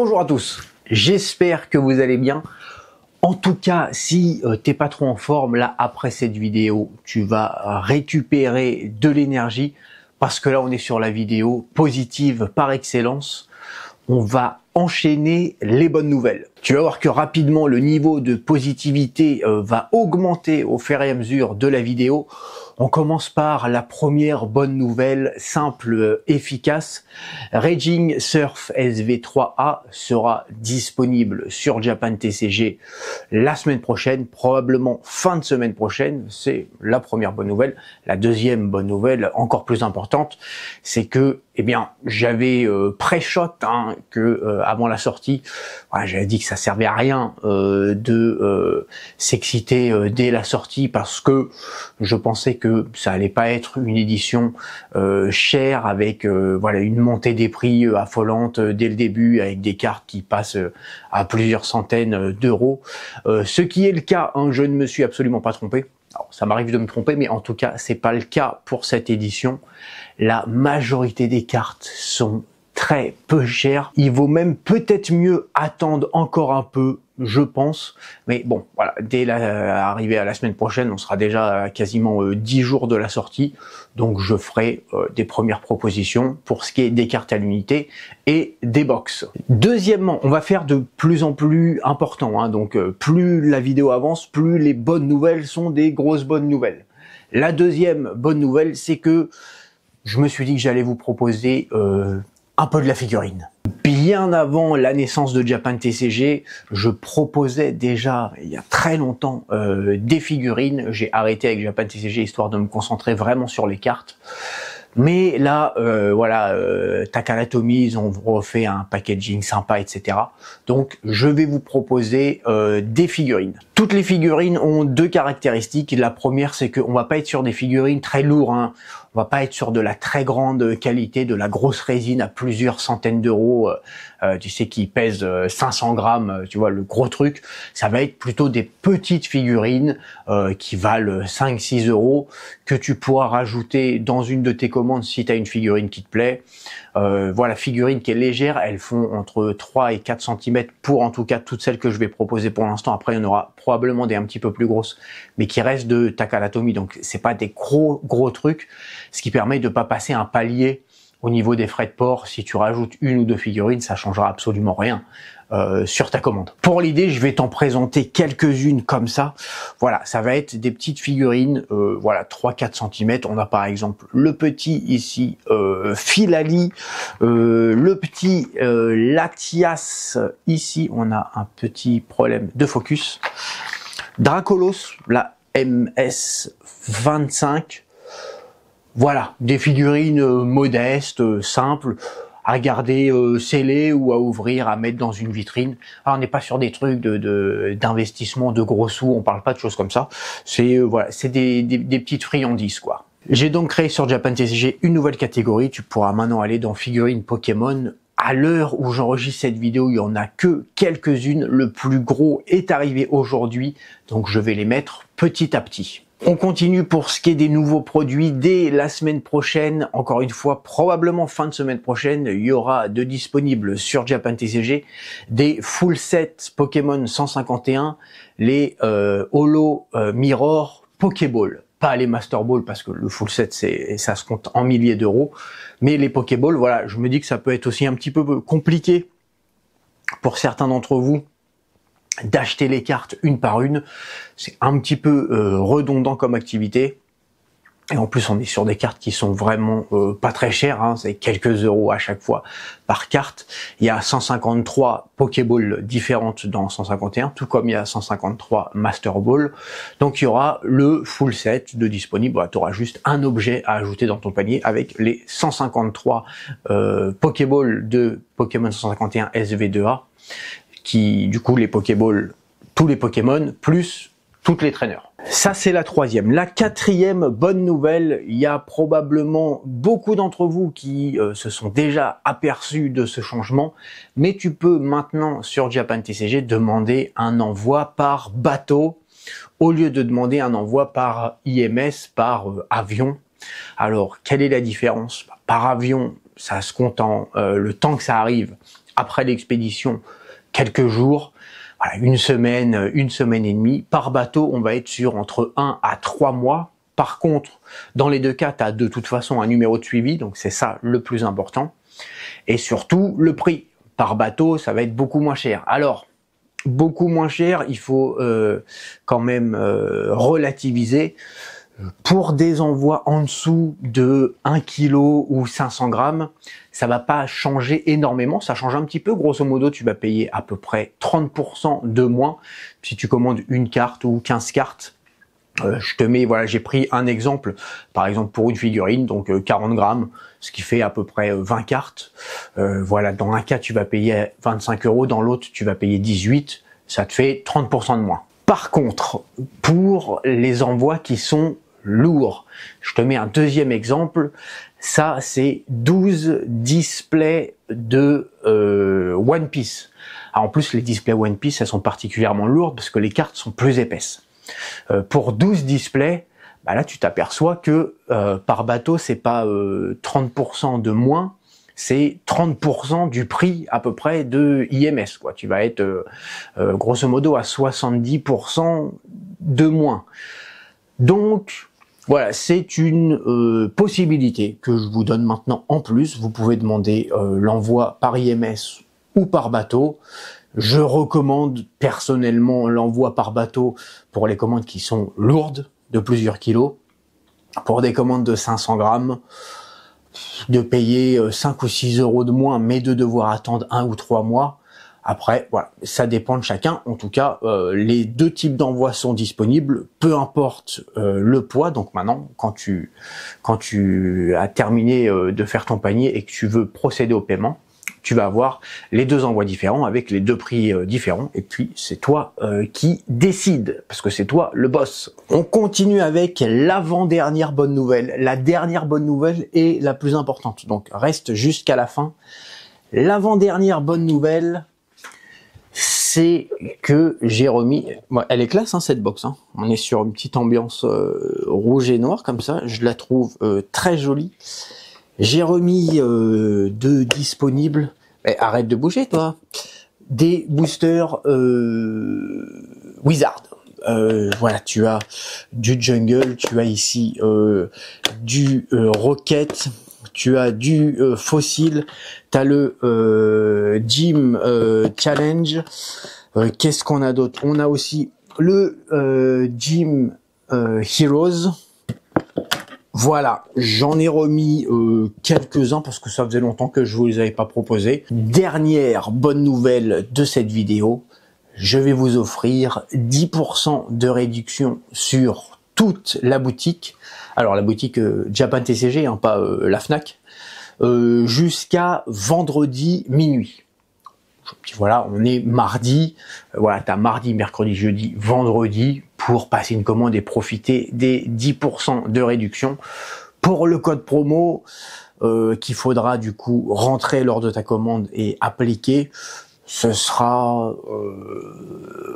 Bonjour à tous, j'espère que vous allez bien. En tout cas, si euh, t'es pas trop en forme, là, après cette vidéo, tu vas récupérer de l'énergie parce que là, on est sur la vidéo positive par excellence. On va enchaîner les bonnes nouvelles. Tu vas voir que rapidement, le niveau de positivité euh, va augmenter au fur et à mesure de la vidéo on commence par la première bonne nouvelle, simple, euh, efficace. Raging Surf SV3A sera disponible sur Japan TCG la semaine prochaine, probablement fin de semaine prochaine. C'est la première bonne nouvelle. La deuxième bonne nouvelle, encore plus importante, c'est que eh bien, j'avais euh, pré-shot hein, que euh, avant la sortie, j'avais dit que ça servait à rien euh, de euh, s'exciter dès la sortie parce que je pensais que ça allait pas être une édition chère avec voilà une montée des prix affolante dès le début avec des cartes qui passent à plusieurs centaines d'euros. ce qui est le cas, hein, je ne me suis absolument pas trompé. Alors, ça m'arrive de me tromper, mais en tout cas, c'est pas le cas pour cette édition. La majorité des cartes sont très peu chères. Il vaut même peut-être mieux attendre encore un peu je pense. Mais bon, voilà, dès la, arrivé à la semaine prochaine, on sera déjà quasiment euh, dix 10 jours de la sortie. Donc je ferai euh, des premières propositions pour ce qui est des cartes à l'unité et des box. Deuxièmement, on va faire de plus en plus important. Hein. donc euh, plus la vidéo avance, plus les bonnes nouvelles sont des grosses bonnes nouvelles. La deuxième bonne nouvelle, c'est que je me suis dit que j'allais vous proposer un peu de la figurine. Bien avant la naissance de Japan TCG, je proposais déjà il y a très longtemps euh, des figurines. J'ai arrêté avec Japan TCG histoire de me concentrer vraiment sur les cartes. Mais là, euh, voilà, euh, ont on refait un packaging sympa, etc. Donc, je vais vous proposer euh, des figurines. Toutes les figurines ont deux caractéristiques. La première, c'est qu'on va pas être sur des figurines très lourdes. Hein va pas être sur de la très grande qualité, de la grosse résine à plusieurs centaines d'euros, euh, euh, tu sais, qui pèse 500 euh, grammes, tu vois, le gros truc. Ça va être plutôt des petites figurines qui valent 5-6 euros, que tu pourras rajouter dans une de tes commandes si tu as une figurine qui te plaît. voilà, figurine qui est légère, elles font entre 3 et 4 cm pour en tout cas toutes celles que je vais proposer pour l'instant. Après, il y en aura probablement des un petit peu plus grosses, mais qui restent de ta Takalatomi, donc c'est pas des gros gros trucs ce qui permet de ne pas passer un palier au niveau des frais de port, si tu rajoutes une ou deux figurines, ça changera absolument rien euh, sur ta commande. Pour l'idée, je vais t'en présenter quelques-unes comme ça. Voilà, ça va être des petites figurines, euh, voilà, 3-4 cm. On a par exemple le petit ici, euh, Filali, euh, le petit Latias ici, on a un petit problème de focus. Dracolos, la MS25, voilà, des figurines euh, modestes, euh, simples, à garder euh, scellées ou à ouvrir, à mettre dans une vitrine. Ah, on n'est pas sur des trucs de d'investissement de, gros sous, on parle pas de choses comme ça. C'est voilà, c'est des, petites friandises quoi. J'ai donc créé sur Japan TCG une nouvelle catégorie. Tu pourras maintenant aller dans figurines Pokémon à l'heure où j'enregistre cette vidéo, il y en a que quelques-unes. Le plus gros est arrivé aujourd'hui, donc je vais les mettre petit à petit. On continue pour ce qui est des nouveaux produits dès la semaine prochaine. Encore une fois, probablement fin de semaine prochaine, il y aura de disponibles sur Japan TCG des full sets Pokémon 151, les euh, Holo euh, Mirror Pokéball. Pas les Master Ball parce que le full set c'est ça se compte en milliers d'euros, mais les pokéball voilà, je me dis que ça peut être aussi un petit peu compliqué pour certains d'entre vous d'acheter les cartes une par une. C'est un petit peu euh, redondant comme activité. Et en plus, on est sur des cartes qui sont vraiment euh, pas très chères, hein. c'est quelques euros à chaque fois par carte. Il y a 153 Pokéballs différentes dans 151, tout comme il y a 153 Master Balls. Donc il y aura le full set de disponible. tu auras juste un objet à ajouter dans ton panier avec les 153 euh, Pokéballs de Pokémon 151 SV2A qui, du coup, les Pokéballs, tous les Pokémon, plus toutes les traîneurs. Ça, c'est la troisième. La quatrième bonne nouvelle, il y a probablement beaucoup d'entre vous qui euh, se sont déjà aperçus de ce changement, mais tu peux maintenant sur Japan TCG demander un envoi par bateau au lieu de demander un envoi par IMS, par euh, avion. Alors, quelle est la différence Par avion, ça se compte euh, le temps que ça arrive après l'expédition quelques jours, voilà, une semaine, une semaine et demie. Par bateau, on va être sur entre 1 à 3 mois. Par contre, dans les deux cas, tu as de toute façon un numéro de suivi, donc c'est ça le plus important. Et surtout, le prix. Par bateau, ça va être beaucoup moins cher. Alors, beaucoup moins cher, il faut euh, quand même euh, relativiser pour des envois en dessous de 1 kg ou 500 grammes, ça va pas changer énormément. Ça change un petit peu. Grosso modo, tu vas payer à peu près 30% de moins si tu commandes une carte ou 15 cartes. Euh, je te mets, voilà, j'ai pris un exemple, par exemple pour une figurine, donc 40 euh, grammes, ce qui fait à peu près 20 euh, cartes. Euh, voilà, dans un cas, tu vas payer 25 euros, dans l'autre, tu vas payer 18, ça te fait 30% de moins. Par contre, pour les envois qui sont lourd. Je te mets un deuxième exemple. Ça, c'est 12 displays de euh, One Piece. Ah, en plus, les displays One Piece, elles sont particulièrement lourdes parce que les cartes sont plus épaisses. Euh, pour 12 displays, bah là, tu t'aperçois que euh, par bateau, c'est pas 30% de moins, c'est 30% du prix à peu près de IMS. Quoi. Tu vas être grosso modo à 70% de moins. Donc, voilà, c'est une euh, possibilité que je vous donne maintenant en plus. Vous pouvez demander euh, l'envoi par IMS ou par bateau. Je recommande personnellement l'envoi par bateau pour les commandes qui sont lourdes, de plusieurs kilos. Pour des commandes de 500 grammes, de payer 5 euh, ou 6 euros de moins, mais de devoir attendre un ou trois mois, après, voilà, ça dépend de chacun. En tout cas, euh, les deux types d'envois sont disponibles, peu importe euh, le poids. Donc maintenant, quand tu, quand tu as terminé euh, de faire ton panier et que tu veux procéder au paiement, tu vas avoir les deux envois différents avec les deux prix différents. Et puis, c'est toi qui décides, parce que c'est toi le boss. On continue avec l'avant-dernière bonne nouvelle. La dernière bonne nouvelle est la plus importante. Donc, reste jusqu'à la fin. L'avant-dernière bonne nouvelle, c'est que j'ai remis. elle est classe hein, cette box. Hein. On est sur une petite ambiance euh, rouge et noir comme ça. Je la trouve euh, très jolie. J'ai remis euh, deux disponibles. arrête de bouger toi. Des boosters Wizard. voilà, tu as du jungle, tu as ici du rocket, tu as du euh, fossile, tu as le euh, gym euh, challenge. Qu'est-ce qu'on a d'autre On a aussi le gym heroes. Voilà, j'en ai remis quelques-uns parce que ça faisait longtemps que je vous les avais pas proposés. Dernière bonne nouvelle de cette vidéo, je vais vous offrir 10% de réduction sur toute la boutique, alors la boutique euh, Japan TCG, hein, pas euh, la FNAC, euh, jusqu'à vendredi minuit voilà, on est mardi, voilà, t'as mardi, mercredi, jeudi, vendredi pour passer une commande et profiter des 10% de réduction pour le code promo qu'il faudra du coup rentrer lors de ta commande et appliquer. Ce sera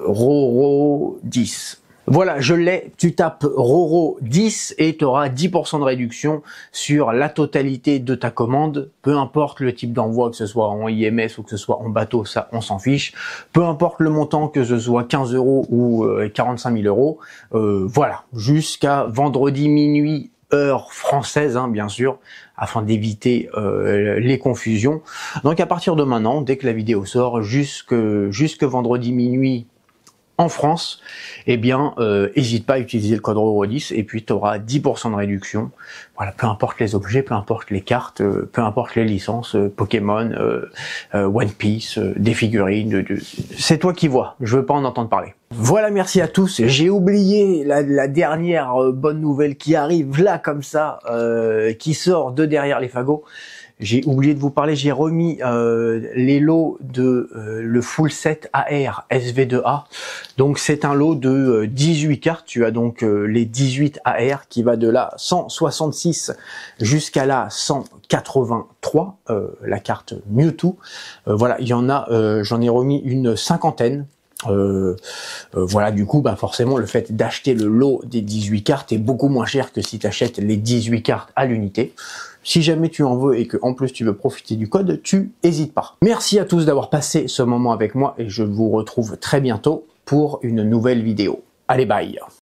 RORO 10. Voilà, je l'ai, tu tapes Roro 10 et tu auras 10% de réduction sur la totalité de ta commande, peu importe le type d'envoi, que ce soit en IMS ou que ce soit en bateau, ça on s'en fiche, peu importe le montant, que ce soit 15 euros ou 45 euh, 000 euros, euh, voilà, jusqu'à vendredi minuit heure française, hein, bien sûr, afin d'éviter euh, les confusions. Donc à partir de maintenant, dès que la vidéo sort, jusque, jusque vendredi minuit en France, eh bien, n'hésite euh, pas à utiliser le code euro 10 et puis tu auras 10% de réduction. Voilà, peu importe les objets, peu importe les cartes, euh, peu importe les licences, euh, Pokémon, One Piece, des figurines, c'est toi qui vois, je veux pas en entendre parler. Voilà, merci à tous. J'ai oublié la, dernière bonne nouvelle qui arrive là comme ça, qui sort de derrière les fagots. J'ai oublié de vous parler, j'ai remis euh, les lots de euh, le full set AR SV2A. Donc c'est un lot de 18 euh, cartes, tu as donc les 18 AR qui va de la 166 jusqu'à la 183 la carte Mewtwo. voilà, il y en a j'en ai remis une cinquantaine. voilà, du coup, bah, forcément, le fait d'acheter le lot des 18 cartes est beaucoup moins cher que si tu achètes les 18 cartes à l'unité. Si jamais tu en veux et que en plus tu veux profiter du code, tu hésites pas. Merci à tous d'avoir passé ce moment avec moi et je vous retrouve très bientôt pour une nouvelle vidéo. Allez, bye